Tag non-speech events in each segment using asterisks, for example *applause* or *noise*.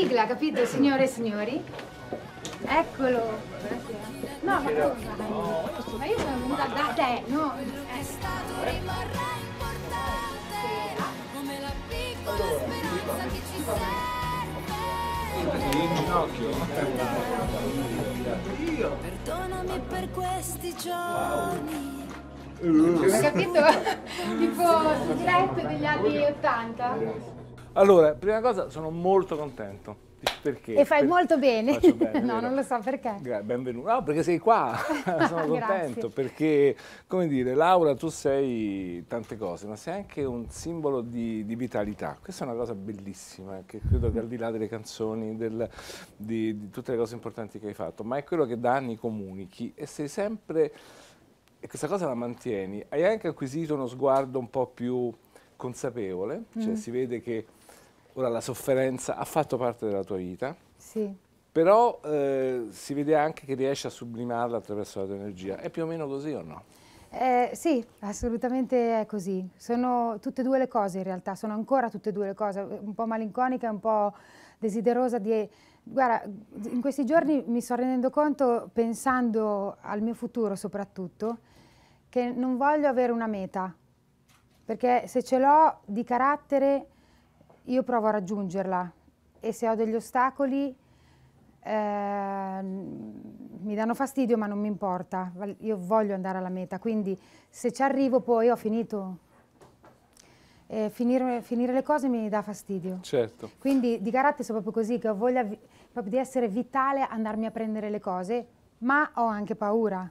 sigla, capito, signore e signori? Eccolo. No, ma cosa? Ma io sono venuta da te, no? È stato rimarrà importante come la piccola speranza che ci serve. Io Perdonami per questi giorni. Hai capito? *laughs* tipo sul diretto degli anni 80? Allora, prima cosa sono molto contento. Perché? E fai per... molto bene. bene *laughs* no, vero? non lo so perché. benvenuto. No, perché sei qua. *laughs* *laughs* sono contento perché, come dire, Laura, tu sei tante cose, ma sei anche un simbolo di, di vitalità. Questa è una cosa bellissima che credo che al di là delle canzoni, del, di, di tutte le cose importanti che hai fatto, ma è quello che da anni comunichi e sei sempre... E questa cosa la mantieni. Hai anche acquisito uno sguardo un po' più consapevole, cioè mm. si vede che ora la sofferenza ha fatto parte della tua vita, sì. però eh, si vede anche che riesci a sublimarla attraverso la tua energia. È più o meno così o no? Eh, sì, assolutamente è così. Sono tutte e due le cose in realtà, sono ancora tutte e due le cose, un po' malinconica e un po' desiderosa di... Guarda, in questi giorni mi sto rendendo conto, pensando al mio futuro soprattutto, che non voglio avere una meta, perché se ce l'ho di carattere io provo a raggiungerla e se ho degli ostacoli eh, mi danno fastidio ma non mi importa, io voglio andare alla meta, quindi se ci arrivo poi ho finito. Eh, finire, finire, le cose mi dà fastidio. Certo. Quindi di carattere sono proprio così, che ho voglia proprio di essere vitale, andarmi a prendere le cose, ma ho anche paura.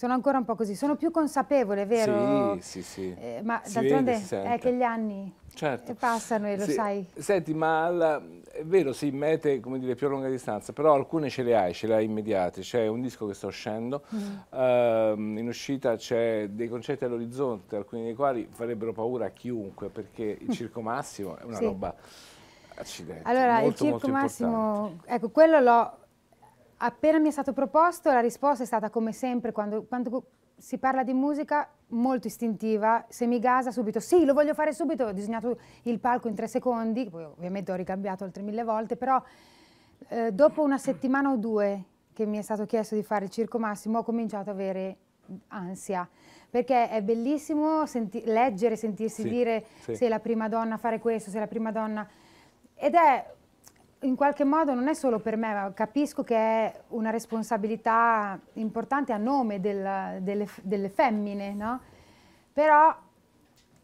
Sono ancora un po' così, sono più consapevole, vero? Sì, sì, sì. Eh, ma d'altronde è che gli anni certo. passano e lo sì. sai. Senti, ma la, è vero, sì, mete come dire, più a lunga distanza, però alcune ce le hai, ce le hai immediate. C'è un disco che sta uscendo, mm uh, in uscita c'è dei concetti all'orizzonte, alcuni dei quali farebbero paura a chiunque, perché il mm. Circo Massimo è una sì. roba... accidente, allora, molto, il Circo Massimo, importante. ecco, quello l'ho Appena mi è stato proposto la risposta è stata come sempre quando, quando si parla di musica molto istintiva, se mi gasa subito, sì, lo voglio fare subito, ho disegnato il palco in tre secondi, poi ovviamente ho ricambiato altre mille volte, però eh, dopo una settimana o due che mi è stato chiesto di fare il Circo Massimo ho cominciato ad avere ansia, perché è bellissimo senti leggere, sentirsi sì, dire sì. sei la prima donna a fare questo, sei la prima donna, ed è in qualche modo non è solo per me, ma capisco che è una responsabilità importante a nome del, delle, delle, femmine, no? Però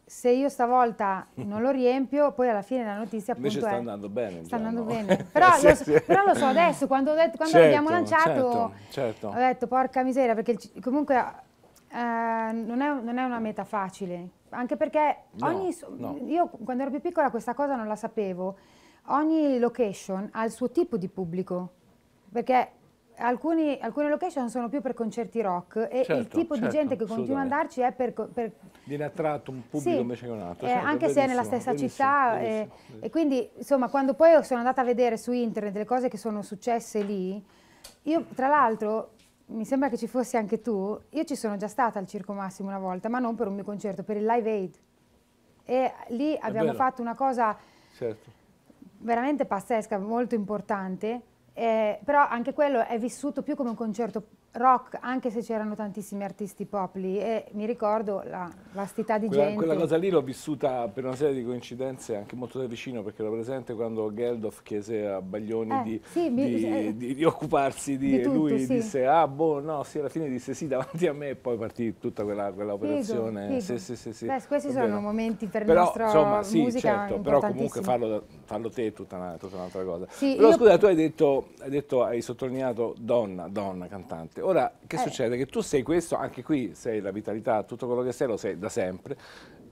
se io stavolta non lo riempio, poi alla fine la notizia appunto Invece sta andando bene. Sta andando no? bene. *laughs* Però, sì, lo so, sì. però, lo, so adesso, quando, detto, quando certo, l'abbiamo lanciato, certo, certo. ho detto porca miseria, perché comunque eh, non, è, non, è, una meta facile. Anche perché no, ogni, no. io quando ero più piccola questa cosa non la sapevo ogni location ha il suo tipo di pubblico, perché alcuni, alcune location sono più per concerti rock e certo, il tipo certo, di gente che continua ad andarci è per, per... Viene attratto un pubblico sì, invece che un altro. Eh, certo, anche se è nella stessa bellissimo, città eh, bellissimo, eh, bellissimo. e quindi insomma quando poi sono andata a vedere su internet le cose che sono successe lì, io tra l'altro mi sembra che ci fossi anche tu, io ci sono già stata al Circo Massimo una volta, ma non per un mio concerto, per il Live Aid. E lì abbiamo fatto una cosa... Certo veramente pazzesca, molto importante, eh, però anche quello è vissuto più come un concerto rock, anche se c'erano tantissimi artisti pop lì e mi ricordo la vastità di quella, gente. Quella cosa lì l'ho vissuta per una serie di coincidenze anche molto da vicino perché ero presente quando Geldof chiese a Baglioni eh, di, sì, di, eh, di, di, occuparsi di, tutto, lui sì. disse ah boh no, sì, alla fine disse sì davanti a me e poi partì tutta quella, quella operazione. Figo, figo. Sì, sì, sì, Beh, questi sono vero. momenti per però, nostra insomma, sì, certo, però comunque farlo, farlo te è tutta, tutta un'altra cosa. però io... scusa, tu hai detto, hai detto, hai sottolineato donna, donna cantante forte. Ora, che eh. succede? Che tu sei questo, anche qui sei la vitalità, tutto quello che sei lo sei da sempre,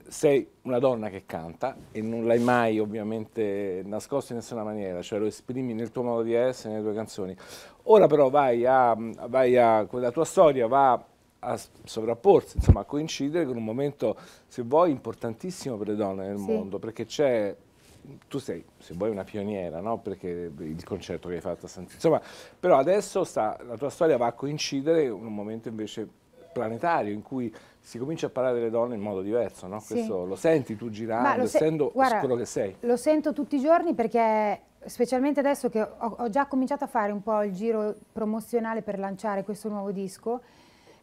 sei una donna che canta e non l'hai mai ovviamente nascosto in nessuna maniera, cioè lo esprimi nel tuo modo di essere, nelle tue canzoni. Ora però vai a, vai a la tua storia va a sovrapporsi, insomma a coincidere con un momento, se vuoi, importantissimo per le donne nel sì. mondo, perché c'è tu sei, se vuoi, una pioniera, no? Perché il concerto che hai fatto a San Insomma, però adesso sta, la tua storia va a coincidere in un momento invece planetario in cui si comincia a parlare delle donne in modo diverso, no? Sì. lo senti tu girando, essendo guarda, quello che sei. Lo sento tutti i giorni perché specialmente adesso che ho, ho già cominciato a fare un po' il giro promozionale per lanciare questo nuovo disco,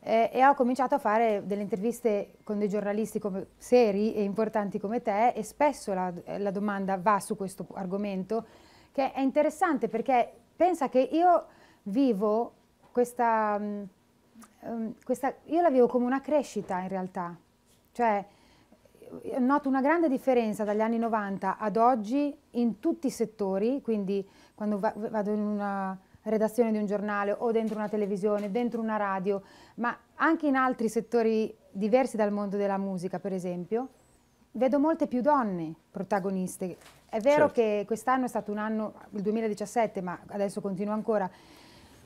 eh, e ho cominciato a fare delle interviste con dei giornalisti come, seri e importanti come te e spesso la, la domanda va su questo argomento che è interessante perché pensa che io vivo questa, um, questa, io la vivo come una crescita in realtà, cioè noto una grande differenza dagli anni 90 ad oggi in tutti i settori, quindi quando va, vado in una redazione di un giornale o dentro una televisione, dentro una radio, ma anche in altri settori diversi dal mondo della musica, per esempio, vedo molte più donne protagoniste. È vero certo. che quest'anno è stato un anno, il 2017, ma adesso continua ancora,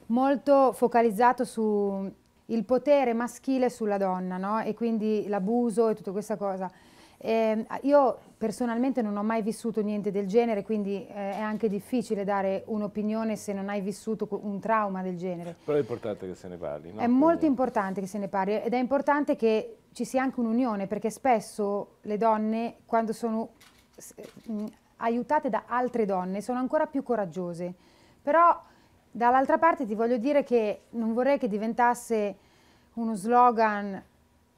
molto focalizzato sul potere maschile sulla donna, no? E quindi l'abuso e tutta questa cosa. Eh, io Personalmente non ho mai vissuto niente del genere, quindi eh, è anche difficile dare un'opinione se non hai vissuto un trauma del genere. Però è importante che se ne parli. No? È molto importante che se ne parli ed è importante che ci sia anche un'unione, perché spesso le donne, quando sono mh, mm, aiutate da altre donne, sono ancora più coraggiose. Però dall'altra parte ti voglio dire che non vorrei che diventasse uno slogan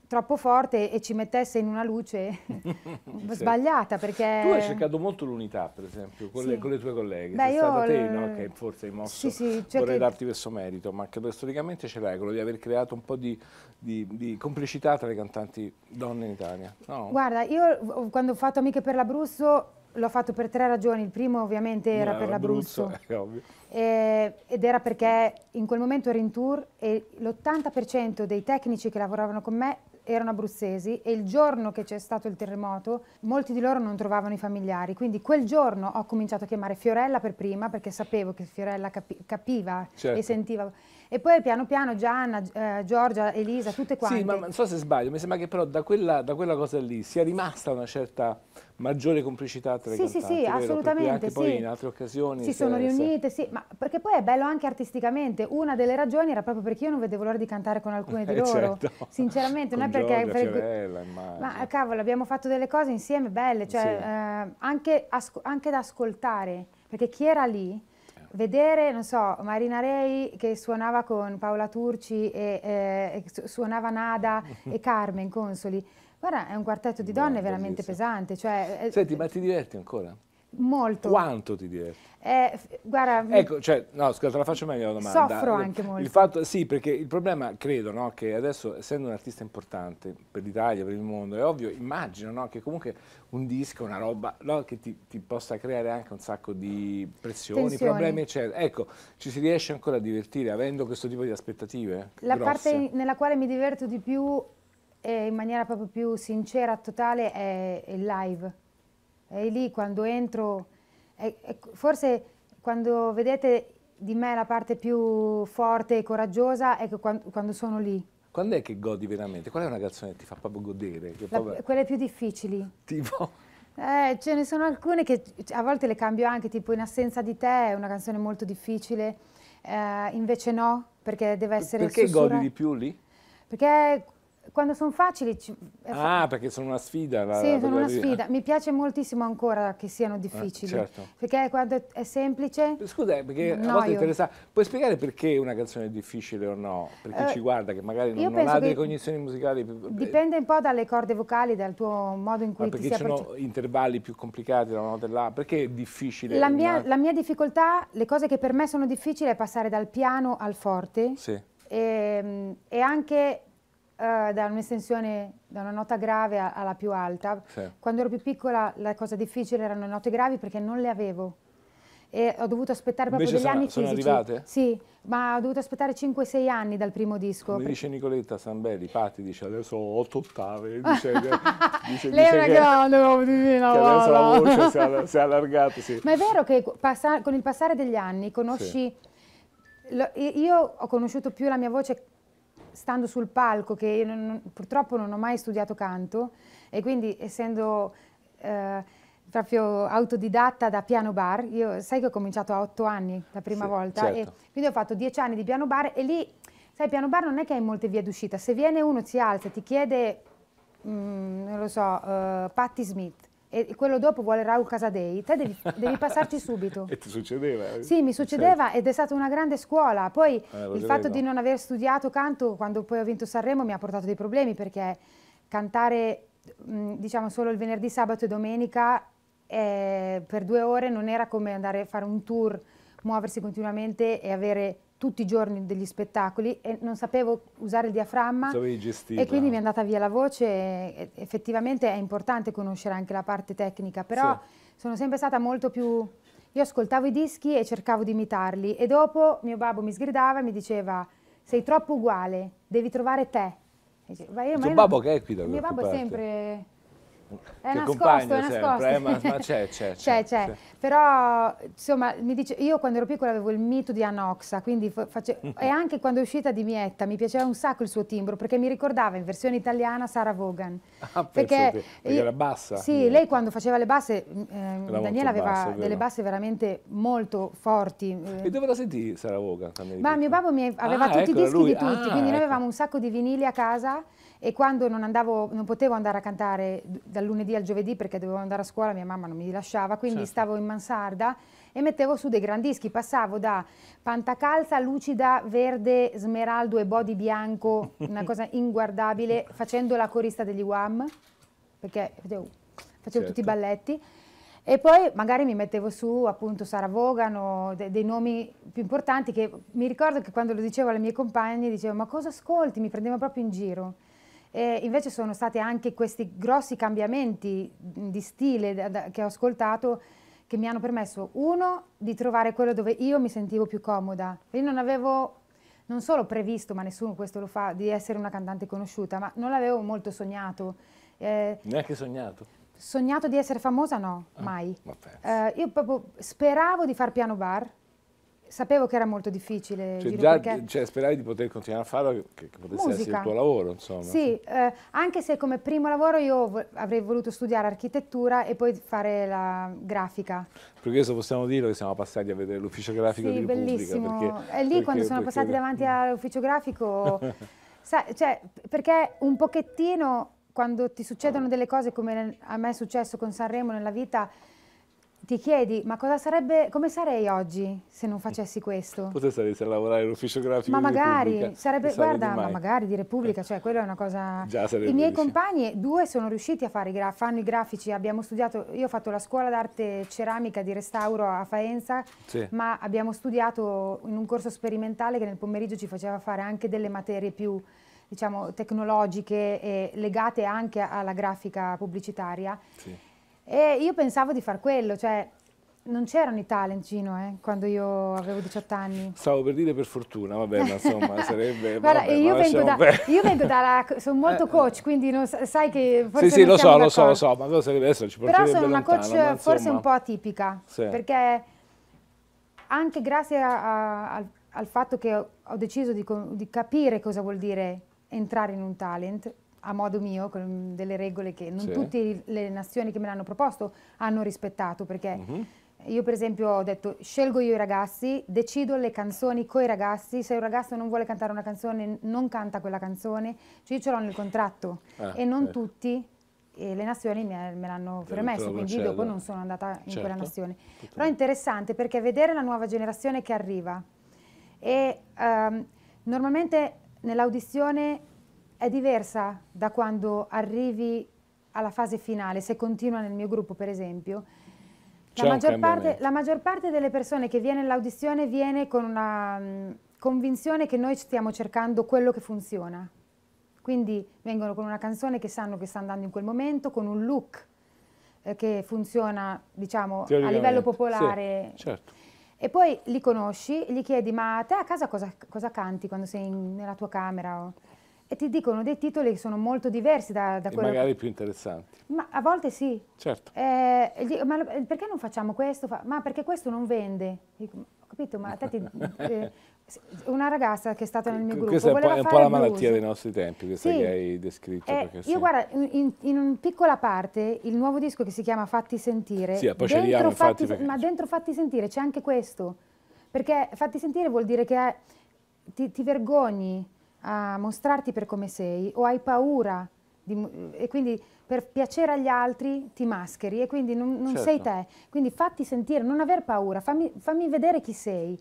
troppo forte e ci mettesse in una luce *laughs* *laughs* sbagliata perché... Tu hai cercato molto l'unità per esempio con, sì. le, con le, tue colleghe, Beh, sei stata te no? che forse hai mosso, sì, sì, cioè vorrei darti questo merito, ma che storicamente ce l'hai, quello di aver creato un po' di, di, di, complicità tra le cantanti donne in Italia. No? Guarda, io oh, quando ho fatto Amiche per l'Abruzzo l'ho fatto per tre ragioni, il primo ovviamente era no, per l'Abruzzo è eh, ovvio. Eh, ed era perché in quel momento ero in tour e l'80% dei tecnici che lavoravano con me erano abruzzesi e il giorno che c'è stato il terremoto molti di loro non trovavano i familiari, quindi quel giorno ho cominciato a chiamare Fiorella per prima perché sapevo che Fiorella capi capiva certo. e sentiva. E poi piano piano Gianna, eh, Giorgia, Elisa, tutte quante. Sì, ma non so se sbaglio, mi sembra che però da quella, da quella cosa lì sia rimasta una certa maggiore complicità tra i le sì, cantanti. Sì, sì, assolutamente. Anche sì. poi in altre occasioni. Si sono riunite, sì, ma perché poi è bello anche artisticamente. Una delle ragioni era proprio perché io non vedevo l'ora di cantare con alcune di *laughs* eh, loro. Certo. Sinceramente, con non è perché... Giorgia, Fiorella, ma eh, cavolo, abbiamo fatto delle cose insieme belle, cioè sì. eh, anche, anche da ascoltare, perché chi era lì vedere, non so, Marina Rei che suonava con Paola Turci e eh, suonava Nada e *laughs* Carmen Consoli, guarda, è un quartetto di donne Beh, veramente bellissimo. pesante. Cioè, eh, Senti, ma ti diverti ancora? Molto. Quanto ti direi? Eh, guarda, ecco, cioè, no, scusa, la faccio meglio la domanda. Soffro anche molto. Il fatto, sì, perché il problema, credo, no, che adesso, essendo un artista importante per l'Italia, per il mondo, è ovvio, immagino no, che comunque un disco, una roba, no, che ti, ti, possa creare anche un sacco di pressioni, Tensioni. problemi, eccetera. Ecco, ci si riesce ancora a divertire avendo questo tipo di aspettative? La grosse? parte nella quale mi diverto di più, eh, in maniera proprio più sincera, totale, è il live è lì quando entro, è, è, forse quando vedete di me la parte più forte e coraggiosa è quando, quando, sono lì. Quando è che godi veramente? Qual è una canzone che ti fa proprio godere? La, proprio... Quelle più difficili. Tipo? Eh, ce ne sono alcune che a volte le cambio anche, tipo In assenza di te è una canzone molto difficile, eh, invece no, perché deve essere... Perché sussurra... godi di più lì? Perché quando sono facili... Eh, ah, perché sono una sfida. La, sì, la sono una sfida. Mi piace moltissimo ancora che siano ah, difficili. Eh, certo. Perché quando è semplice... Scusa, eh, perché noio. a volte interessa... Puoi spiegare perché una canzone è difficile o no? Per chi eh, ci guarda, che magari non, non ha delle cognizioni musicali... Eh, Dipende un po' dalle corde vocali, dal tuo modo in ah, cui Ma ti sia... Perché ci sono intervalli più complicati da una nota e Perché è difficile? La mia, la mia difficoltà, le cose che per me sono difficili è passare dal piano al forte. Sì. E, mm, e anche eh, da un'estensione, da una nota grave alla più alta. Sì. Quando ero più piccola la cosa difficile erano le note gravi perché non le avevo. E ho dovuto aspettare Invece degli sono, anni fisici. Sono arrivate? Sì, ma ho dovuto aspettare 5-6 anni dal primo disco. Mi dice Nicoletta Sambelli, Patti dice adesso ho 8 ottave, *laughs* Lei è una grande che adesso la voce si è, si è *laughs* allargata. Sì. Ma è vero che passa, con il passare degli anni conosci... Sì. Lo, io ho conosciuto più la mia voce stando sul palco, che io non, purtroppo non ho mai studiato canto e quindi essendo eh, proprio autodidatta da piano bar, io sai che ho cominciato a otto anni la prima sì, volta certo. e quindi ho fatto dieci anni di piano bar e lì, sai, piano bar non è che hai molte vie d'uscita, se viene uno ti alza, ti chiede, mh, mm, non lo so, uh, Patti Smith, e quello dopo vuole Raul Casadei, te devi, *laughs* devi passarci subito. e ti succedeva? Sì, mi succedeva certo. ed è stata una grande scuola. Poi eh, il fatto di non aver studiato canto quando poi ho vinto Sanremo mi ha portato dei problemi perché cantare diciamo solo il venerdì, sabato e domenica eh, per due ore non era come andare a fare un tour, muoversi continuamente e avere tutti i giorni degli spettacoli e non sapevo usare il diaframma e quindi mi è andata via la voce effettivamente è importante conoscere anche la parte tecnica però sì. sono sempre stata molto più io ascoltavo i dischi e cercavo di imitarli e dopo mio babbo mi sgridava e mi diceva sei troppo uguale devi trovare te e dicevo, ma io, ma io babbo non... che è qui da mio babbo è sempre è nascosto, è nascosto. Sempre, eh, ma, ma c'è, c'è, *laughs* c'è, c'è. Però, insomma, mi dice, io quando ero piccola avevo il mito di Anoxa, quindi face... *laughs* e anche quando è uscita di Mietta mi piaceva un sacco il suo timbro, perché mi ricordava in versione italiana Sara Vaughan. Ah, perché, perché era bassa. Sì, yeah. Mm. lei quando faceva le basse, eh, Daniela aveva bassa, delle basse veramente molto forti. Eh. E dove la sentì Sara Vaughan? Ma mio babbo mi aveva ah, tutti ecco, i dischi lui. di tutti, ah, quindi ecco. noi avevamo un sacco di vinili a casa e quando non, andavo, non, potevo andare a cantare dal lunedì al giovedì perché dovevo andare a scuola, mia mamma non mi lasciava, quindi certo. stavo in mansarda e mettevo su dei gran dischi, passavo da pantacalza, lucida, verde, smeraldo e body bianco, una cosa *laughs* inguardabile, facendo la corista degli UAM, perché facevo, facevo certo. tutti i certo. balletti. E poi magari mi mettevo su appunto Sara Vogano, de dei nomi più importanti che mi ricordo che quando lo dicevo alle mie compagne dicevo ma cosa ascolti? Mi prendevo proprio in giro. E invece sono stati anche questi grossi cambiamenti di stile da, da, che ho ascoltato che mi hanno permesso, uno, di trovare quello dove io mi sentivo più comoda. Io non avevo non solo previsto, ma nessuno questo lo fa, di essere una cantante conosciuta, ma non l'avevo molto sognato. Eh, Neanche sognato? Sognato di essere famosa no, ah, mai. Eh, io proprio speravo di far piano bar, Sapevo che era molto difficile. Cioè, già, cioè, speravi di poter continuare a farlo, che, che potesse Musica. essere il tuo lavoro, insomma. Sì, eh, anche se come primo lavoro io avrei voluto studiare architettura e poi fare la grafica. Per questo possiamo dire che siamo passati a vedere l'ufficio grafico sì, di Repubblica. bellissimo. e lì perché, quando sono perché... passati davanti all'ufficio grafico, *laughs* sa, cioè, perché un pochettino quando ti succedono ah. delle cose come a me è successo con Sanremo nella vita ti chiedi, ma cosa sarebbe, come sarei oggi se non facessi questo? *laughs* Potresti andare a lavorare all'ufficio grafico ma magari, sarebbe, guarda, ma magari di Repubblica, cioè quella è una cosa... *laughs* Già sarebbe I miei riuscito. compagni, due sono riusciti a fare, i fanno i grafici, abbiamo studiato, io ho fatto la scuola d'arte ceramica di restauro a Faenza, sì. ma abbiamo studiato in un corso sperimentale che nel pomeriggio ci faceva fare anche delle materie più diciamo, tecnologiche e legate anche alla grafica pubblicitaria. Sì e io pensavo di far quello, cioè non c'erano i talent Gino eh, quando io avevo 18 anni. Stavo per dire per fortuna, vabbè, ma insomma *laughs* sarebbe... Guarda, vabbè, io, vengo da, io, vengo dalla... sono molto eh, coach, quindi non, sai che forse... Sì, sì, lo so, lo so, lo so, ma cosa sarebbe adesso ci Però sono una lontano, coach insomma, forse un po' atipica, sì. perché anche grazie a, a, al fatto che ho, ho deciso di, di capire cosa vuol dire entrare in un talent, a modo mio, con delle regole che non sì. tutte le nazioni che me l'hanno proposto hanno rispettato, perché uh mhm. -huh. io per esempio ho detto scelgo io i ragazzi, decido le canzoni coi ragazzi, se un ragazzo non vuole cantare una canzone non canta quella canzone, cioè io ce l'ho nel contratto ah, e non eh. tutti e le nazioni me, me l'hanno permesso, quindi cielo. dopo non sono andata in quella certo. nazione. Tutto. Però è interessante perché vedere la nuova generazione che arriva e um, normalmente nell'audizione è diversa da quando arrivi alla fase finale, se continua nel mio gruppo per esempio, la maggior, parte, la maggior, parte, delle persone che viene all'audizione viene con una mh, mm, convinzione che noi stiamo cercando quello che funziona. Quindi vengono con una canzone che sanno che sta andando in quel momento, con un look eh, che funziona, diciamo, a livello popolare. Sì, certo. E poi li conosci, gli chiedi, ma te a casa cosa, cosa canti quando sei in, nella tua camera? O... E ti dicono dei titoli che sono molto diversi da, da quello... E magari più interessanti. Ma a volte sì. Certo. Eh, ma eh, perché non facciamo questo? Ma perché questo non vende? Ho capito? Ma te ti, *laughs* eh, una ragazza che è stata nel mio gruppo questa voleva fare Questa è un po' la malattia blues. dei nostri tempi, questa sì. che hai descritto. Eh, io sì. guarda, in, in piccola parte, il nuovo disco che si chiama Fatti Sentire, sì, ah, poi dentro fatti, perché... ma dentro Fatti Sentire c'è anche questo, perché Fatti Sentire vuol dire che ti, ti vergogni, a mostrarti per come sei o hai paura di, e quindi per piacere agli altri ti mascheri e quindi non, non certo. sei te. Quindi fatti sentire, non aver paura, fammi, fammi vedere chi sei.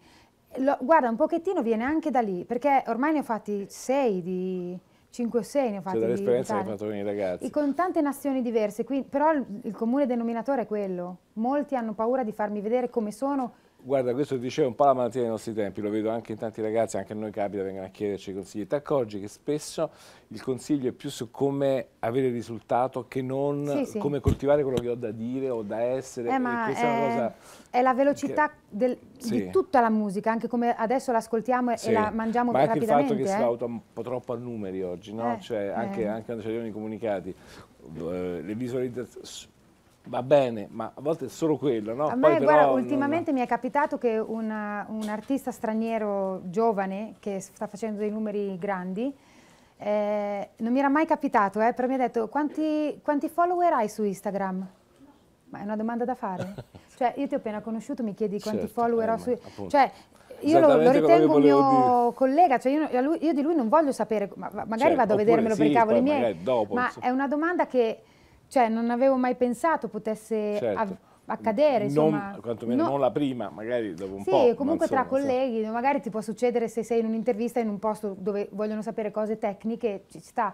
Lo, guarda, un pochettino viene anche da lì, perché ormai ne ho fatti sei di... 5 o 6 ne ho fatti. Cioè dall'esperienza hai fatto con i ragazzi. E con tante nazioni diverse, quindi, però il, il comune denominatore è quello. Molti hanno paura di farmi vedere come sono Guarda, questo dicevo un po' la malattia dei nostri tempi, lo vedo anche in tanti ragazzi, anche a noi capita, vengono a chiederci consigli. Ti accorgi che spesso il consiglio è più su come avere risultato che non sì, sì. come coltivare quello che ho da dire o da essere. Eh, è, è, la velocità che, del, sì. di tutta la musica, anche come adesso l'ascoltiamo e la mangiamo Ma anche il fatto che eh? si va un po' troppo a numeri oggi, no? eh, cioè, anche, eh. anche quando ci arrivano i comunicati, eh, le visualizzazioni va bene, ma a volte è solo quello, no? A me, Poi, guarda, ultimamente non... mi è capitato che una, un artista straniero giovane che sta facendo dei numeri grandi, eh, non mi era mai capitato, eh, però mi ha detto quanti, quanti follower hai su Instagram? Ma è una domanda da fare. *laughs* cioè, io ti ho appena conosciuto, mi chiedi quanti certo, follower eh, ho su Instagram. Cioè, io lo, lo, ritengo un mio dire. collega, cioè io, io, di lui non voglio sapere, ma, magari cioè, vado a vedermelo sì, per i cavoli miei, dopo, ma insomma. è una domanda che cioè non avevo mai pensato potesse certo. accadere. Insomma. Non, quantomeno no. non la prima, magari dopo un sì, po'. Sì, comunque insomma, tra colleghi, so. magari ti può succedere se sei in un'intervista in un posto dove vogliono sapere cose tecniche, ci sta.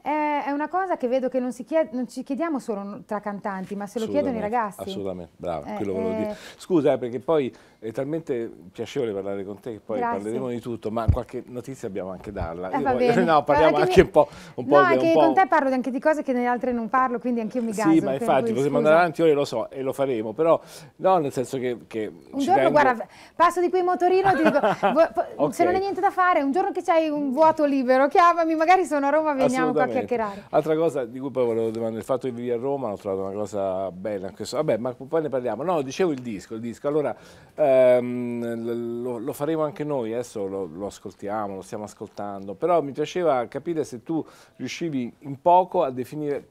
È una cosa che vedo che non, chied non ci chiediamo solo tra cantanti, ma se lo chiedono i ragazzi. Assolutamente, bravo, eh, quello eh, volevo dire. Scusa, eh, perché poi è talmente piacevole parlare con te che poi Grazie. parleremo di tutto, ma qualche notizia abbiamo anche darla. Eh, voglio, *laughs* no, parliamo anche mi... un po'. Un no, po anche un po'... con te parlo anche di cose che nelle altre non parlo, quindi anche io mi gaso. Sì, ma infatti possiamo andare avanti, ora lo so e lo faremo, però no, nel senso che. che un giorno, tengo... guarda, passo di qui in motorino e ti dico: *laughs* okay. se non hai niente da fare, un giorno che c'hai un vuoto libero, chiamami, magari sono a Roma, veniamo qua a chiacchierare. Altra cosa di cui poi volevo domandare, il fatto che vivi a Roma, ho trovato una cosa bella. Questo... Vabbè, ma poi ne parliamo. No, dicevo il disco, il disco. Allora. Eh, ehm, lo, lo, faremo anche noi, adesso lo, lo, ascoltiamo, lo stiamo ascoltando, però mi piaceva capire se tu riuscivi in poco a definire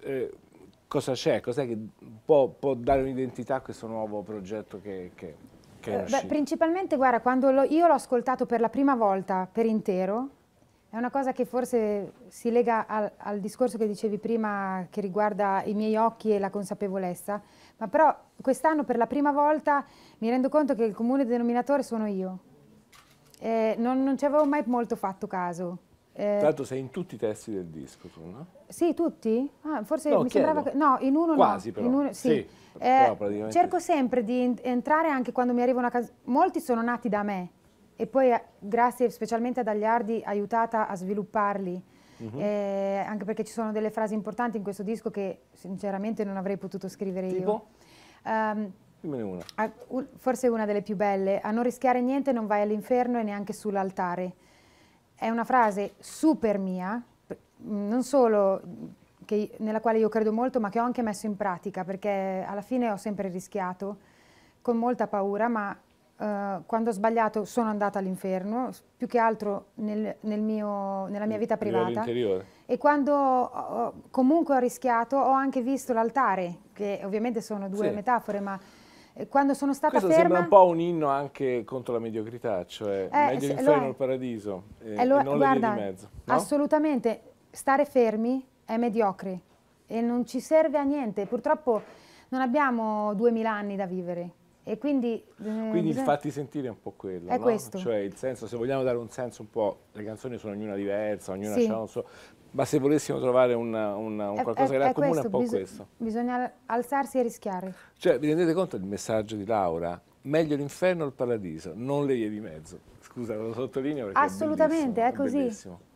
eh, cosa c'è, cos'è che può, può dare un'identità a questo nuovo progetto che... che, eh, Beh, principalmente, guarda, quando lo, io l'ho ascoltato per la prima volta per intero, è una cosa che forse si lega al, al, discorso che dicevi prima che riguarda i miei occhi e la consapevolezza, ma però quest'anno per la prima volta mi rendo conto che il comune denominatore sono io. Eh, non, non ci avevo mai molto fatto caso. Eh, Tra l'altro sei in tutti i testi del disco, tu, no? Sì, tutti? Ah, forse no, mi chiedo. sembrava che... No, in uno Quasi, no. Però. In uno, sì. sì eh, però Cerco sempre di entrare anche quando mi arriva una casa... Molti sono nati da me, e poi eh, grazie specialmente ad Agliardi aiutata a svilupparli. Uh mhm. -huh. eh, anche perché ci sono delle frasi importanti in questo disco che sinceramente non avrei potuto scrivere tipo? io. Um, ehm, Dimmene una. A, un, forse una delle più belle. A non rischiare niente non vai all'inferno e neanche sull'altare. È una frase super mia, non solo che, nella quale io credo molto, ma che ho anche messo in pratica, perché alla fine ho sempre rischiato, con molta paura, ma eh, quando ho sbagliato sono andata all'inferno, più che altro nel, nel mio, nella mia vita privata. E quando ho, comunque ho rischiato ho anche visto l'altare, che ovviamente sono due sì. metafore, ma eh, quando sono stata Questo ferma... Questo sembra un po' un inno anche contro la mediocrità, cioè eh, meglio l'inferno il paradiso eh, e, non guarda, le di mezzo. No? Assolutamente, stare fermi è mediocre e non ci serve a niente. Purtroppo non abbiamo 2000 anni da vivere e quindi eh, quindi bisogna... farti sentire è un po' quello, è no? questo. cioè il senso, se vogliamo dare un senso un po', le canzoni sono ognuna diversa, ognuna sì. c'ha un suo, ma se volessimo trovare una, una, un qualcosa è, che era comune è un po' bis questo. Bisogna alzarsi e rischiare. Cioè vi rendete conto del messaggio di Laura? Meglio l'inferno o il paradiso, non le vie di mezzo. Scusa, lo sottolineo perché Assolutamente, è, è così.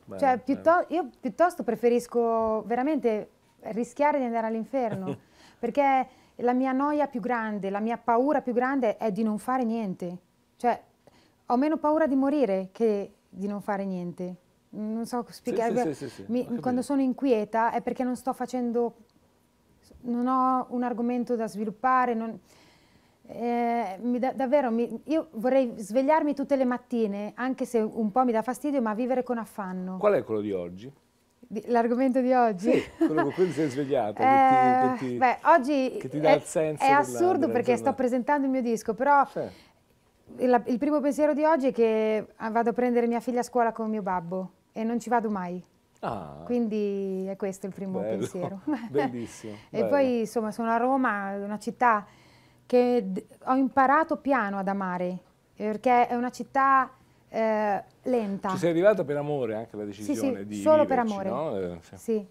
Beh, cioè, piuttosto, io piuttosto preferisco veramente rischiare di andare all'inferno, *laughs* perché la mia noia più grande, la mia paura più grande è di non fare niente. Cioè, ho meno paura di morire che di non fare niente. Non so spiegare. Sì, sì, mi, quando sono inquieta è perché non sto facendo, non ho un argomento da sviluppare. Non, eh, mi da, davvero, mi, io vorrei svegliarmi tutte le mattine, anche se un po' mi dà fastidio, ma vivere con affanno. Qual è quello di oggi? L'argomento di oggi? Sì, quello con cui ti sei svegliata, *laughs* eh, che, ti, che ti, beh, oggi che ti dà è, il senso. È assurdo della perché giornata. sto presentando il mio disco, però il, il, primo pensiero di oggi è che ah, vado a prendere mia figlia a scuola con mio babbo e non ci vado mai. Ah, Quindi è questo il primo bello, pensiero. *laughs* Bellissimo. *laughs* e bello. poi insomma sono a Roma, una città che ho imparato piano ad amare, perché è una città... Eh, lenta. Ci sei arrivata per amore anche la decisione sì, sì, di solo per amore. No? Eh, sì.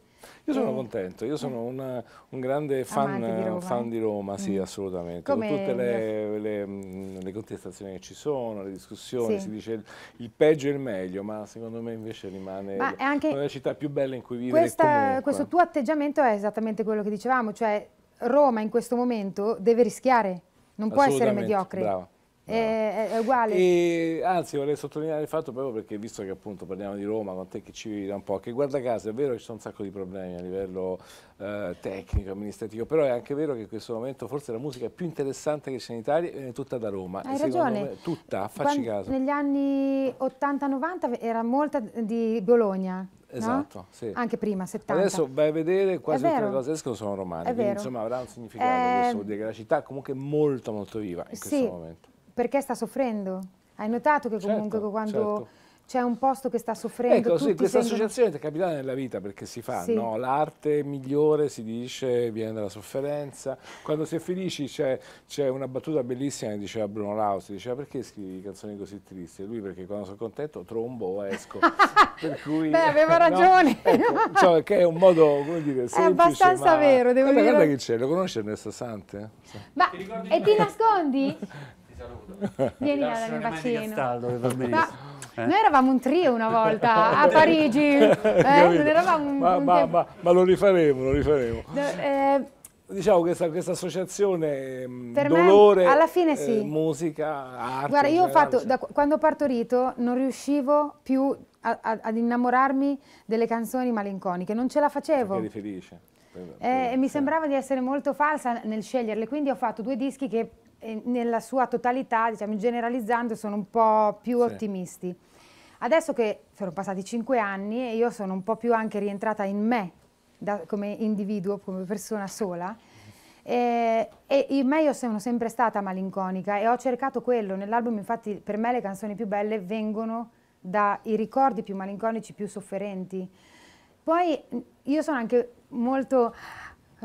Io sono eh, contento, io sono una, un grande fan di Roma, fan di Roma sì, mm. assolutamente. Come Con tutte le, le, mm, le, contestazioni che ci sono, le discussioni, sì. si dice il, il, peggio e il meglio, ma secondo me invece rimane ma una delle città più belle in cui vivere questa, Questo tuo atteggiamento è esattamente quello che dicevamo, cioè Roma in questo momento deve rischiare, non può essere mediocre. Brava. È, è, uguale. E, anzi, vorrei sottolineare il fatto proprio perché, visto che appunto parliamo di Roma, con te che ci vivi da un po', che guarda caso è vero che ci sono un sacco di problemi a livello eh, tecnico, amministrativo, però è anche vero che in questo momento forse la musica più interessante che c'è in Italia è eh, tutta da Roma. Hai ragione. Me, tutta, facci Quando, caso. Negli anni 80-90 era molta di Bologna. Esatto, no? sì. Anche prima, 70. Adesso vai a vedere quasi tutte le cose escono sono romane, quindi insomma avrà un significato, eh, questo vuol dire che la città è comunque molto molto viva in sì. questo momento. Perché sta soffrendo? Hai notato che comunque certo, quando... Certo c'è un posto che sta eh, soffrendo. Ecco, sì, questa sembra... associazione è capitata nella vita perché si fa, sì. no? L'arte migliore si dice viene dalla sofferenza. Quando si è felici c'è, una battuta bellissima che diceva Bruno Lausi, diceva perché scrivi canzoni così tristi? E lui perché quando sono contento trombo o esco. *laughs* per cui, Beh, aveva *laughs* ragione. No? *laughs* Ecco, cioè, che è un modo, come dire, semplice, È abbastanza ma... vero, devo guarda, dire. Guarda che c'è, lo conosci Ernesto Sante? Ma, e ti nascondi? saluto. *laughs* Vieni a dare un bacino. Stallo, eh? Noi eravamo un trio una volta *laughs* a Parigi, *laughs* eh? un, ma, un ma, ma, ma, lo rifaremo, lo rifaremo. eh, diciamo questa, questa associazione mm, per dolore, me, alla fine eh, sì. musica, arte. Guarda, io ho fatto, da, quando ho partorito non riuscivo più a, a, ad innamorarmi delle canzoni malinconiche, non ce la facevo. Eri felice. Per, eh, per, e mi sembrava di essere molto falsa nel sceglierle, quindi ho fatto due dischi che nella sua totalità, diciamo generalizzando, sono un po' più sì. ottimisti. Adesso che sono passati cinque anni e io sono un po' più anche rientrata in me da, come individuo, come persona sola, eh, e in me io sono sempre stata malinconica e ho cercato quello. Nell'album infatti per me le canzoni più belle vengono dai ricordi più malinconici, più sofferenti. Poi io sono anche molto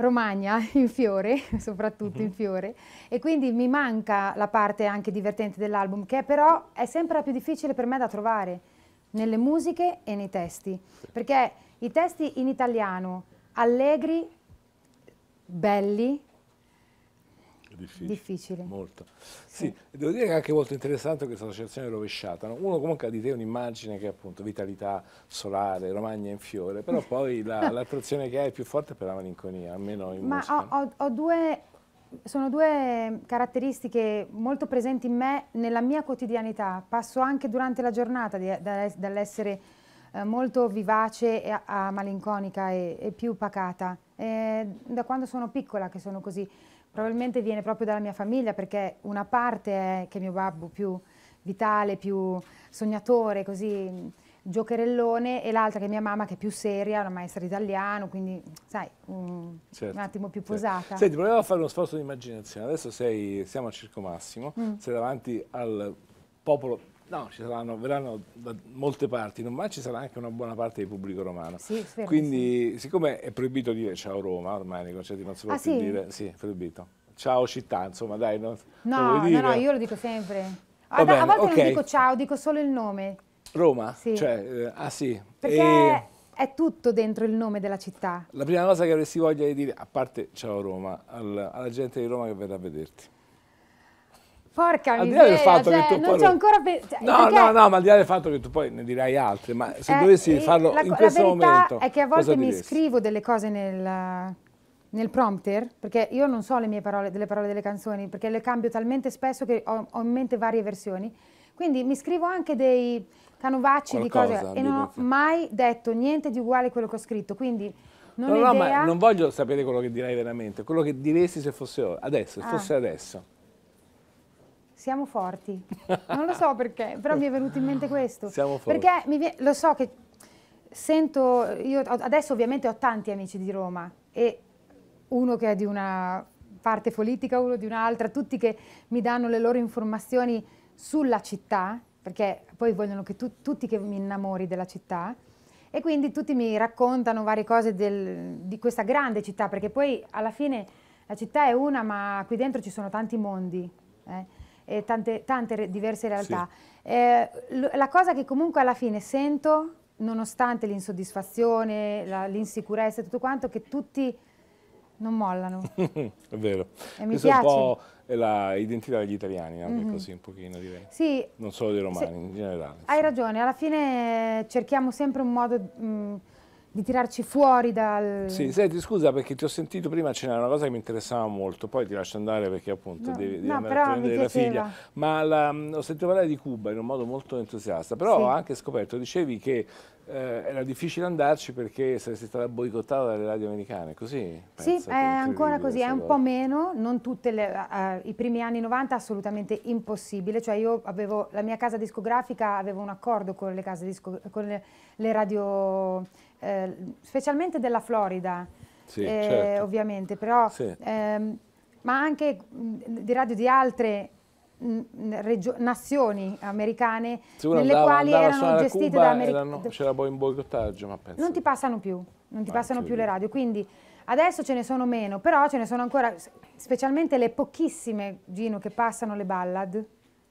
Romagna *laughs* in fiore, soprattutto in mhm. fiore, e quindi mi manca la parte anche divertente dell'album, che però è sempre la più difficile per me da trovare, nelle musiche e nei testi, perché i testi in italiano, allegri, belli, difficile. difficile. Molto. Sì. sì. devo dire che è anche molto interessante questa associazione rovesciata. No? Uno comunque ha di te un'immagine che è appunto vitalità solare, Romagna in fiore, però poi *laughs* l'attrazione che hai è più forte per la malinconia, almeno in Ma ho, ho, ho due sono due caratteristiche molto presenti in me nella mia quotidianità. Passo anche durante la giornata dall'essere eh, molto vivace a, malinconica e, più pacata. Eh, da quando sono piccola che sono così. Probabilmente viene proprio dalla mia famiglia perché una parte è che mio babbo più vitale, più sognatore, così giocherellone e l'altra che è mia mamma che è più seria, una maestra italiana, quindi sai, un, certo, un attimo più certo. posata. Certo. Senti, proviamo a fare uno sforzo di immaginazione. Adesso sei, siamo a Circo Massimo, mm. sei davanti al popolo No, ci saranno, verranno da molte parti, ma ci sarà anche una buona parte di pubblico romano. Sì, spero, Quindi, sì. siccome è proibito dire ciao Roma, ormai nei concerti non si può ah, più sì? dire, sì, è proibito. Ciao città, insomma, dai, non, no, non no, no, io lo dico sempre. A, bene, a volte okay. non dico ciao, dico solo il nome. Roma? Sì. Cioè, eh, ah sì. Perché e... è tutto dentro il nome della città. La prima cosa che avresti voglia di dire, a parte ciao Roma, alla, alla gente di Roma che verrà a vederti. Porca al miseria, di là del fatto cioè, che tu non poi... ancora pensato. cioè, no, perché... no, no, ma al di là del fatto che tu poi ne dirai altre, ma se eh, dovessi farlo la, in questo momento... è che a volte mi scrivo delle cose nel, nel, prompter, perché io non so le mie parole, delle parole delle canzoni, perché le cambio talmente spesso che ho, ho in mente varie versioni, quindi mi scrivo anche dei canovacci di cose e non ho mai detto niente di uguale a quello che ho scritto, quindi... Non no, no, ma non voglio sapere quello che direi veramente, quello che diresti se fosse adesso, se ah. fosse adesso. Siamo forti. *laughs* Non lo so perché, però mi è venuto in mente questo. Siamo forti. Perché lo so che sento, io adesso ovviamente ho tanti amici di Roma e uno che è di una parte politica, uno di un'altra, tutti che mi danno le loro informazioni sulla città, perché poi vogliono che tu, tutti che mi innamori della città. E quindi tutti mi raccontano varie cose del, di questa grande città, perché poi alla fine la città è una, ma qui dentro ci sono tanti mondi. Eh eh, tante, tante, diverse realtà. Sì. Eh, la cosa che comunque alla fine sento, nonostante l'insoddisfazione, l'insicurezza e tutto quanto, che tutti non mollano. *laughs* è vero. E mi Questo piace. è un po' l'identità degli italiani, anche mm -hmm. così un pochino direi. Sì. Non solo dei romani, se, in generale. Hai ragione, alla fine cerchiamo sempre un modo... Mh, mm, di tirarci fuori dal... Sì, senti, scusa perché ti ho sentito prima c'era una cosa che mi interessava molto, poi ti lascio andare perché appunto no, devi, devi no, andare a prendere la figlia. Ma la, mm, ho sentito parlare di Cuba in un modo molto entusiasta, però sì. ho anche scoperto, dicevi che eh, era difficile andarci perché saresti stata boicottata dalle radio americane, così? Sì, è ancora così, è un po' meno, non tutte le, uh, i primi anni 90 assolutamente impossibile, cioè io avevo, la mia casa discografica avevo un accordo con le case disco, con le, le radio eh, specialmente della Florida, sì, eh, certo. ovviamente, però, sì. ehm, ma anche mm, di radio di altre mm, mm, nazioni americane nelle andava, quali andava erano gestite Cuba da americani. C'era poi un boicottaggio, ma penso. Non ti passano più, non ti ah, passano più le radio, quindi adesso ce ne sono meno, però ce ne sono ancora, specialmente le pochissime, Gino, che passano le ballad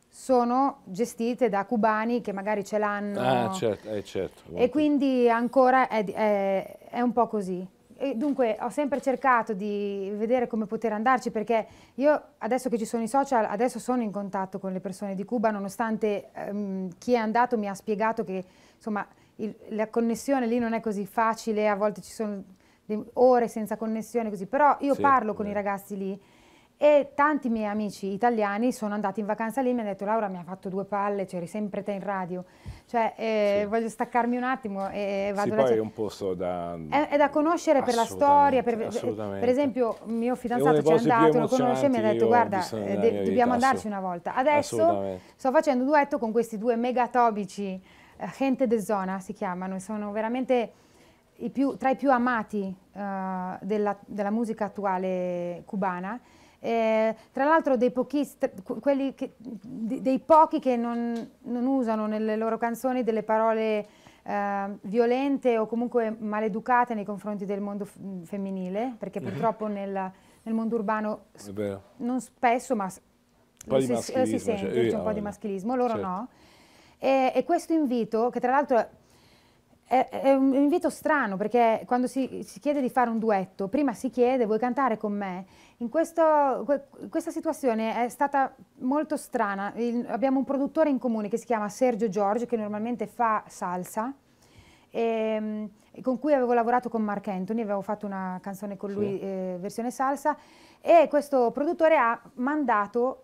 sono gestite da cubani che magari ce l'hanno. Ah, certo, eh, certo. E quindi ancora è, è, è un po' così. E dunque ho sempre cercato di vedere come poter andarci perché io adesso che ci sono i social, adesso sono in contatto con le persone di Cuba, nonostante ehm, chi è andato mi ha spiegato che insomma il, la connessione lì non è così facile, a volte ci sono ore senza connessione così, però io sì, parlo con eh. i ragazzi lì e tanti miei amici italiani sono andati in vacanza lì e mi hanno detto Laura mi ha fatto due palle, c'eri sempre te in radio, cioè eh, sì. voglio staccarmi un attimo e vado sì, poi è un posto da... È, è da conoscere per la storia, per, per esempio mio fidanzato ci è andato, lo conosce e mi ha detto guarda eh, de dobbiamo andarci una volta. Adesso sto facendo un duetto con questi due megatobici, eh, gente de zona si chiamano, sono veramente... I più, tra i più amati uh, della, della musica attuale cubana eh, tra l'altro dei, che, dei, pochi che non, non, usano nelle loro canzoni delle parole eh, violente o comunque maleducate nei confronti del mondo femminile, perché mhm. purtroppo nel, nel mondo urbano non spesso, ma lo si, lo si, sente, cioè, c'è un po' di maschilismo, loro certo. no. E, e questo invito, che tra l'altro è, un invito strano perché quando si, si, chiede di fare un duetto, prima si chiede vuoi cantare con me in, questo, questa situazione è stata molto strana. Il, abbiamo un produttore in comune che si chiama Sergio Giorgio, che normalmente fa salsa, e, ehm, e con cui avevo lavorato con Mark Anthony, avevo fatto una canzone con lui, sì. eh, versione salsa, e questo produttore ha mandato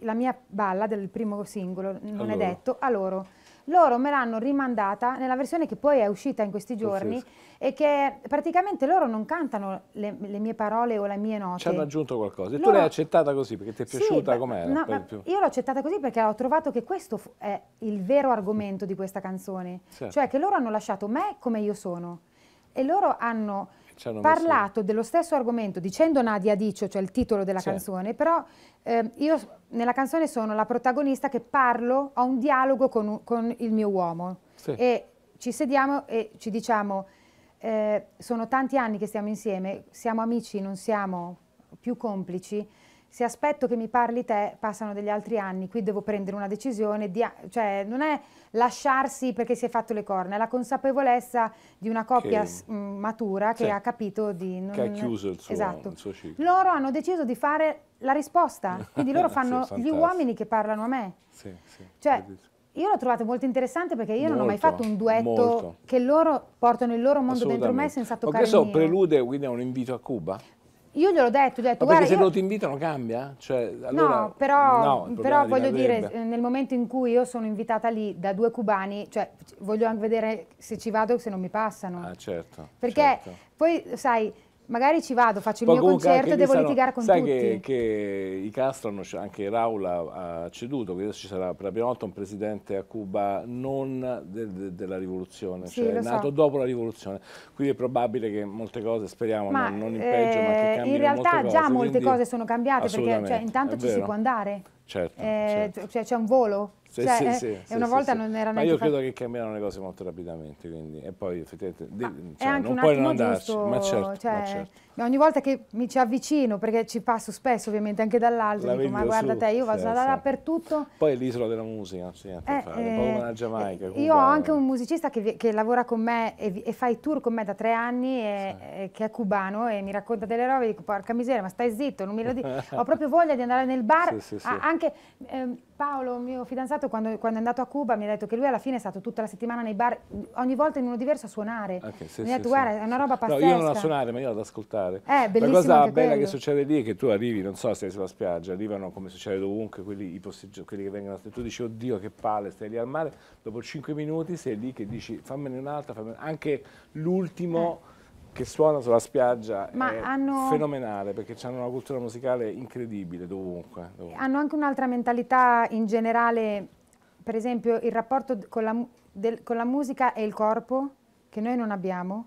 la mia balla del primo singolo, non allora. è detto, a loro loro me l'hanno rimandata nella versione che poi è uscita in questi giorni Perfetto. e che praticamente loro non cantano le, le, mie parole o le mie note. Ci hanno aggiunto qualcosa e loro... tu l'hai accettata così perché ti è piaciuta sì, com'era? No, io l'ho accettata così perché ho trovato che questo è il vero argomento di questa canzone, certo. cioè che loro hanno lasciato me come io sono e loro hanno parlato dello stesso argomento dicendo Nadia Dicio, cioè il titolo della canzone, però eh, io nella canzone sono la protagonista che parlo, ho un dialogo con, con il mio uomo sì. e ci sediamo e ci diciamo eh, sono tanti anni che stiamo insieme, siamo amici, non siamo più complici, se aspetto che mi parli te, passano degli altri anni, qui devo prendere una decisione, di, cioè non è lasciarsi perché si è fatto le corna, è la consapevolezza di una coppia che, mh, mm, matura che sì, ha capito di... Non, che ha chiuso il suo, esatto. il suo, ciclo. Loro hanno deciso di fare la risposta, *laughs* quindi loro fanno sì, gli uomini che parlano a me. Sì, sì. Cioè, io l'ho trovato molto interessante perché io molto, non ho mai fatto un duetto molto. che loro portano il loro mondo dentro me senza toccare Ma questo prelude quindi a un invito a Cuba? Io gliel'ho detto, ho detto, Ma guarda... se io... non ti invitano cambia? Cioè, allora, no, però, no, però voglio dire, nel momento in cui io sono invitata lì da due cubani, cioè voglio anche vedere se ci vado o se non mi passano. Ah certo. Perché certo. poi, sai magari ci vado, faccio il Poi mio concerto e devo sanno, litigare con sai tutti. Sai che, che, i Castro, anche Raul ha ceduto, che adesso ci sarà per la prima volta un presidente a Cuba non de, de, della rivoluzione, sì, cioè nato so. dopo la rivoluzione, quindi è probabile che molte cose, speriamo, ma, non, non in peggio, eh, ma che eh, cambino In realtà molte già molte quindi, cose sono cambiate, perché cioè, intanto ci si può andare, certo, eh, certo. cioè c'è un volo. Sì, cioè, sì, eh, sì, sì, una volta non era Ma io credo che cambiano le cose molto rapidamente, quindi, e poi effettivamente, di, cioè, non puoi non andarci, giusto, certo, ma cioè, certo, cioè, ma certo. Beh, ogni volta che mi ci avvicino, perché ci passo spesso ovviamente anche dall'alto, dico ma guarda su, te, io vado sì, dappertutto. Poi l'isola della musica, sì, eh, eh, un la Giamaica. Eh, io ho eh. anche un musicista che, che lavora con me e, e, fa i tour con me da tre anni, e, sì. e, che è cubano e mi racconta delle robe, dico porca miseria, ma stai zitto, non mi lo dico. *laughs* ho proprio voglia di andare nel bar. Sì, ah, anche ehm, Paolo, mio fidanzato, quando, quando, è andato a Cuba mi ha detto che lui alla fine è stato tutta la settimana nei bar, ogni volta in uno diverso a suonare. Okay, mi ha detto guarda, è una roba pazzesca. No, io non a suonare, ma io ad ascoltare fare. Eh, la cosa bella quello. che succede lì è che tu arrivi, non so se sei sulla spiaggia, arrivano come succede dovunque quelli, quelli che vengono a tu dici oddio che palle, stai lì al mare, dopo 5 minuti sei lì che dici fammene un'altra, fammene... anche l'ultimo... Eh che suona sulla spiaggia Ma è hanno... fenomenale perché hanno una cultura musicale incredibile dovunque. dovunque. Hanno anche un'altra mentalità in generale, per esempio il rapporto con la, del, con la musica e il corpo che noi non abbiamo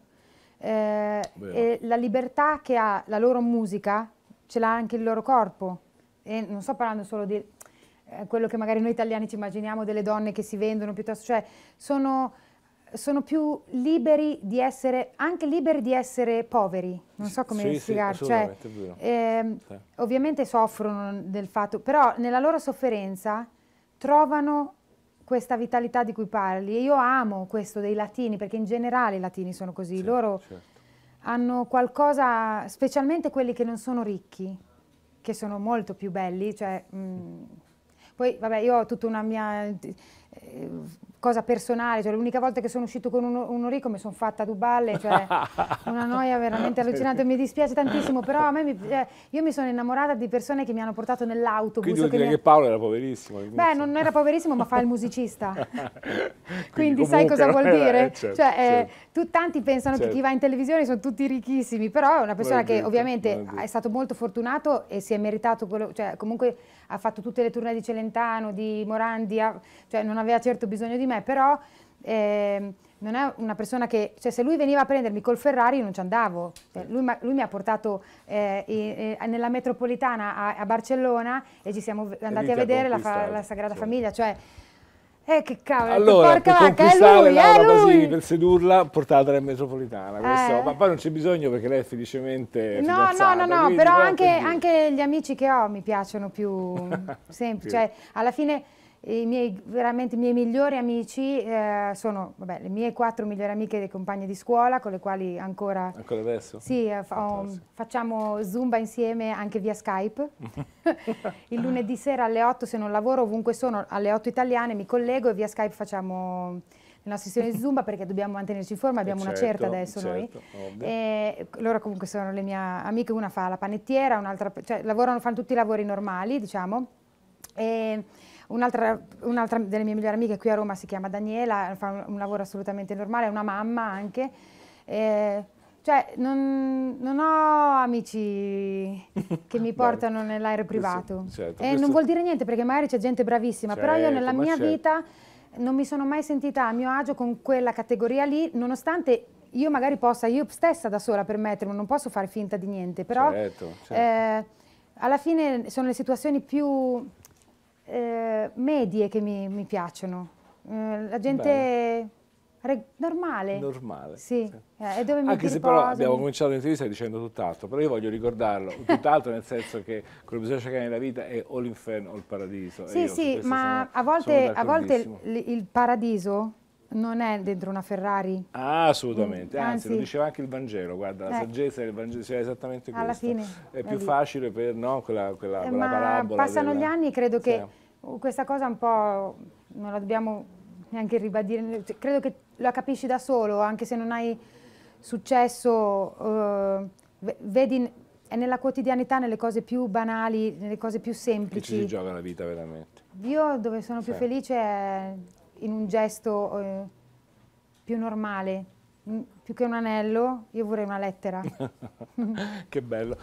eh, e la libertà che ha la loro musica ce l'ha anche il loro corpo. E non sto parlando solo di eh, quello che magari noi italiani ci immaginiamo delle donne che si vendono piuttosto, cioè sono, sono più liberi di essere, anche liberi di essere poveri, non so come sì, spiegare. Sì, cioè, eh, sì. Ovviamente soffrono del fatto, però nella loro sofferenza trovano questa vitalità di cui parli io amo questo dei latini perché in generale i latini sono così, sì, loro certo. hanno qualcosa, specialmente quelli che non sono ricchi, che sono molto più belli, cioè, mh, mm, poi vabbè io ho tutta una mia eh, cosa personale, cioè l'unica volta che sono uscito con uno, uno ricco mi sono fatta due balle, cioè *laughs* una noia veramente allucinante, mi dispiace tantissimo, però a me mi, eh, io mi sono innamorata di persone che mi hanno portato nell'autobus. Quindi vuol dire che, che Paolo era poverissimo. Beh, non era poverissimo ma fa il musicista, *laughs* quindi, quindi sai cosa vuol dire? Eh, certo, cioè, eh, certo. Eh, tu, tanti pensano certo. che chi certo. va in televisione sono tutti ricchissimi, però è una persona che ovviamente è stato molto fortunato e si è meritato, quello, cioè, comunque ha fatto tutte le tournée di Celentano, di Morandi, cioè non ha aveva certo bisogno di me, però eh, non è una persona che, cioè se lui veniva a prendermi col Ferrari io non ci andavo, cioè, lui, lui, mi ha portato eh, in, in, eh, nella metropolitana a, a, Barcellona e ci siamo andati a vedere la, la, Sagrada sì. Famiglia, cioè eh, che cavolo, allora, porca vacca, è lui, Laura è lui. Basini per sedurla, portatela in metropolitana. Eh. ma poi non c'è bisogno perché lei è felicemente No, no, no, no, però anche, anche, gli amici che ho mi piacciono più *laughs* semplici. cioè, alla fine i miei, veramente, i miei migliori amici eh, sono vabbè, le mie quattro migliori amiche e compagne di scuola con le quali ancora... Ancora adesso? Sì, eh, fa, um, facciamo Zumba insieme anche via Skype. *laughs* Il lunedì sera alle 8 se non lavoro ovunque sono, alle 8 italiane mi collego e via Skype facciamo una sessione di Zumba perché dobbiamo mantenerci in forma, eh, abbiamo certo, una certa adesso certo, noi. E loro comunque sono le mie amiche, una fa la panettiera, un'altra, cioè lavorano, fanno tutti i lavori normali, diciamo. E Un'altra, un'altra delle mie migliori amiche qui a Roma si chiama Daniela, fa un, un lavoro assolutamente normale, è una mamma anche. Eh, cioè, non, non, ho amici che mi *laughs* portano nell'aereo privato. Questo, certo, e eh, questo... non vuol dire niente perché magari c'è gente bravissima, certo, però io nella certo, mia certo. vita non mi sono mai sentita a mio agio con quella categoria lì, nonostante io magari possa io stessa da sola permettermi, non posso fare finta di niente, però certo, certo. eh, alla fine sono le situazioni più eh, medie che mi, mi piacciono. Eh, la gente normale. Normale. Sì. sì. Eh, dove mi Anche se riposo, però abbiamo mi... cominciato l'intervista dicendo tutt'altro, però io voglio ricordarlo, tutt'altro nel senso che quello che bisogna cercare nella vita è o l'inferno o il paradiso. Sì, sì, ma sono, a volte, a volte il, il paradiso non è dentro una Ferrari. Ah, assolutamente, mm, anzi, anzi, lo diceva anche il Vangelo, guarda, eh. la saggezza del Vangelo sia esattamente Alla questa. Alla fine. È più lì. facile per no, quella, quella, eh, quella ma parabola. Passano della... gli anni, credo che questa cosa un po' non la dobbiamo neanche ribadire, credo che la capisci da solo, anche se non hai successo, uh, vedi, è nella quotidianità, nelle cose più banali, nelle cose più semplici. Che ci si gioca la vita veramente. Io dove sono sì. più felice è in un gesto eh, più normale, più che un anello, io vorrei una lettera. *laughs* che bello.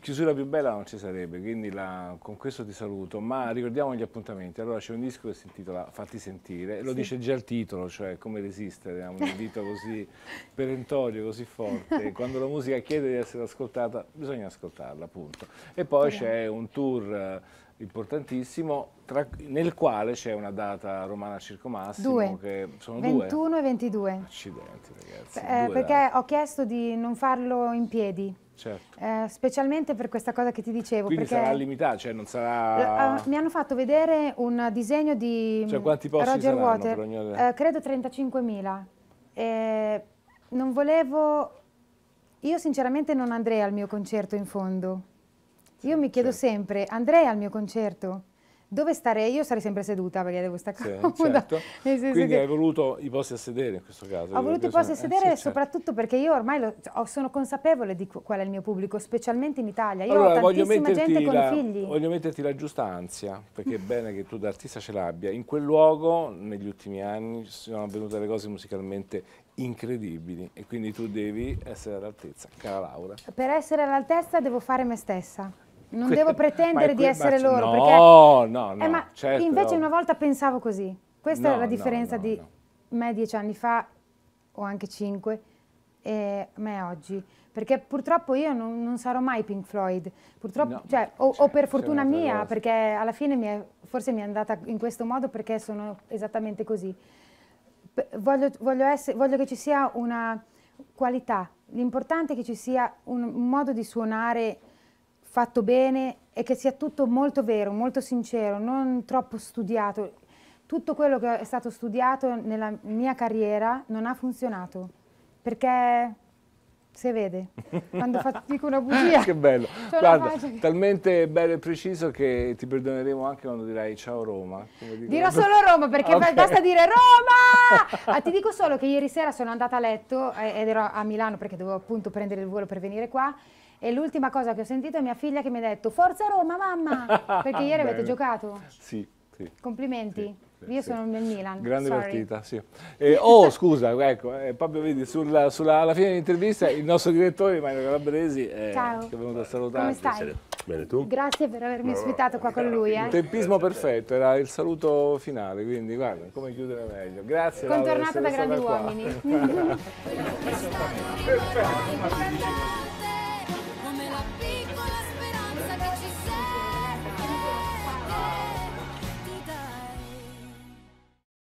Chiusura più bella non ci sarebbe, quindi la, con questo ti saluto, ma ricordiamo gli appuntamenti. Allora c'è un disco che si intitola Fatti sentire, lo sì. dice già il titolo, cioè come resistere, a un invito così *laughs* perentorio, così forte. Quando la musica chiede di essere ascoltata, bisogna ascoltarla, appunto. E poi c'è un tour importantissimo, tra, nel quale c'è una data romana circomassimo due. che sono 21 due. e 22. Accidenti ragazzi. Eh, perché dati. ho chiesto di non farlo in piedi. Certo. Eh, specialmente per questa cosa che ti dicevo. Quindi sarà limitato, cioè non sarà... Uh, mi hanno fatto vedere un disegno di cioè, quanti posti Roger Water, ogni... uh, credo 35.000. Eh, non volevo... Io sinceramente non andrei al mio concerto in fondo io mi chiedo sì. sempre, andrei al mio concerto? Dove starei? Io sarei sempre seduta perché devo stare comoda. certo. Quindi hai voluto i posti a sedere in questo caso. Ho voluto i posti a eh, sedere eh, sì, certo. soprattutto certo. perché io ormai lo, cioè, sono consapevole di qual è il mio pubblico, specialmente in Italia. Io allora, ho tantissima gente con la, figli. Voglio metterti la giusta ansia, perché è bene che tu da artista ce l'abbia. In quel luogo, negli ultimi anni, sono avvenute le cose musicalmente incredibili e quindi tu devi essere all'altezza, cara Laura. Per essere all'altezza devo fare me stessa. Non devo pretendere di essere loro. No, perché, no, no. Eh, ma certo. Invece una volta pensavo così. Questa no, è la differenza no, no, di me dieci anni fa, o anche cinque, e me oggi. Perché purtroppo io non, non sarò mai Pink Floyd, purtroppo, cioè, o, certo, o, per fortuna mia, perché alla fine mi è, forse mi è andata in questo modo perché sono esattamente così. Voglio, voglio, essere, voglio che ci sia una qualità, l'importante è che ci sia un modo di suonare fatto bene e che sia tutto molto vero, molto sincero, non troppo studiato. Tutto quello che è stato studiato nella mia carriera non ha funzionato perché si vede quando *laughs* dico una bugia. che bello, guarda, talmente bello e preciso che ti perdoneremo anche quando dirai ciao Roma. Dirò solo Roma perché okay. basta dire Roma! *laughs* ah, ti dico solo che ieri sera sono andata a letto eh, ed ero a Milano perché dovevo appunto prendere il volo per venire qua e l'ultima cosa che ho sentito è mia figlia che mi ha detto Forza Roma mamma, perché ieri avete giocato. Sì, sì. Complimenti. Sì. Io sì. sono nel Milan. Grande Sorry. partita, sì. Eh, oh, *laughs* scusa, ecco, eh, proprio vedi, sulla, sulla, alla fine dell'intervista il nostro direttore Mario Calabresi eh, Ciao. è venuto a salutare. Come stai? Bene, tu? Grazie per avermi no, ospitato no, qua no, con lui. Eh. Tempismo perfetto, era il saluto finale, quindi guarda, come chiudere meglio. Grazie. Contornato da grandi uomini. *laughs* *laughs*